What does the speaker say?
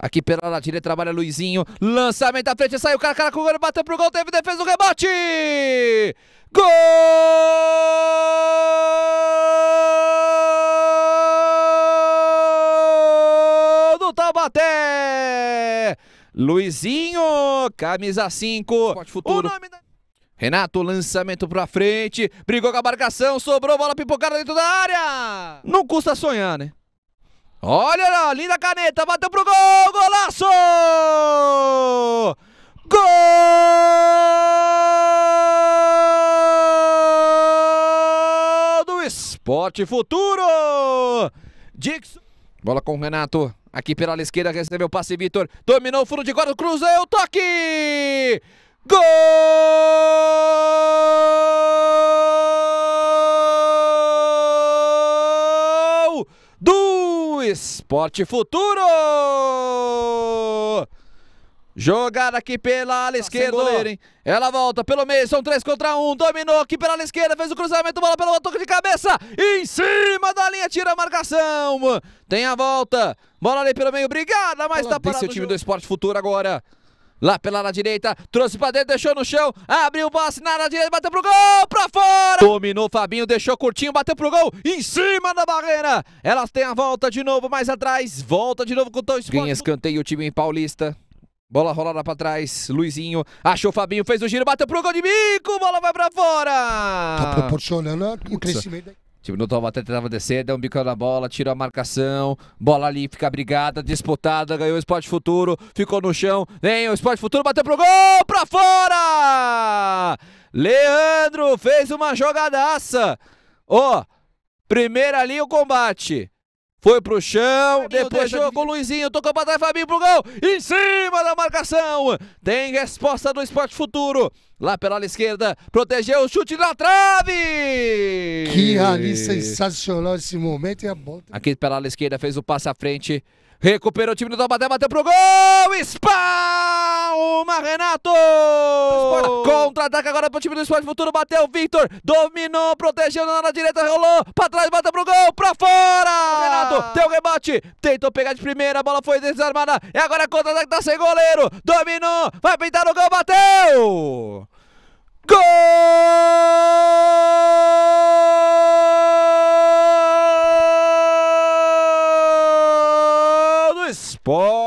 Aqui pela direita trabalha Luizinho. Lançamento à frente, saiu o cara, cara com o goleiro, bateu pro gol, teve defesa, o rebote! Gol do Taubaté! Luizinho, camisa 5. O nome da... Renato, lançamento pra frente, brigou com a marcação, sobrou bola pipocada dentro da área! Não custa sonhar, né? Olha lá, linda caneta, bateu pro gol, golaço! Gol do Esporte Futuro! Dixon. Bola com o Renato. Aqui pela esquerda recebeu o passe Vitor. Dominou o fundo de guarda, cruzou o toque! Gol! Do Esporte Futuro. Jogada aqui pela ala tá esquerda. Goleiro, hein? Ela volta pelo meio, são três contra um. Dominou aqui pela ala esquerda, fez o cruzamento, bola pela toca de cabeça. Em cima da linha, tira a marcação. Tem a volta. Bola ali pelo meio, obrigada. mas Fala tá parado. Esse é o time jogo. do Esporte Futuro agora lá pela ala direita, trouxe pra dentro, deixou no chão, abriu o passe na ala direita, bateu pro gol, pra fora! Dominou Fabinho, deixou curtinho, bateu pro gol, em cima da barreira! Elas têm a volta de novo, mais atrás, volta de novo com o Tão Ganha escanteio o time em Paulista. Bola rolada pra trás, Luizinho achou Fabinho, fez o giro, bateu pro gol de bico, bola vai pra fora! Tá proporcionando o crescimento. Tipo, no Taubaté tentava descer, deu é um bicão na bola, tirou a marcação, bola ali, fica brigada, disputada, ganhou o Esporte Futuro, ficou no chão, vem o Esporte Futuro, bateu pro gol, pra fora! Leandro fez uma jogadaça! Ó, oh, primeira ali o combate, foi pro chão, Fabinho depois jogou o Luizinho, tocou pra trás, Fabinho pro gol, em cima da marcação, tem resposta do Esporte Futuro, lá pela esquerda, protegeu o chute na trave! Que rali sensacional esse momento e a bola... Tá- Aqui pela esquerda fez o passe à frente, recuperou o time do Taubaté, bateu pro gol, Spa! uma, Renato! Contra-ataque agora pro time do Esporte Futuro, bateu Victor, dominou, protegeu na direita, rolou, pra trás, bata pro gol, pra fora! Renato, tem o um rebate, tentou pegar de primeira, a bola foi desarmada, e agora contra-ataque tá sem goleiro, dominou, vai pintar o gol, bateu! Gol! Do Esporte!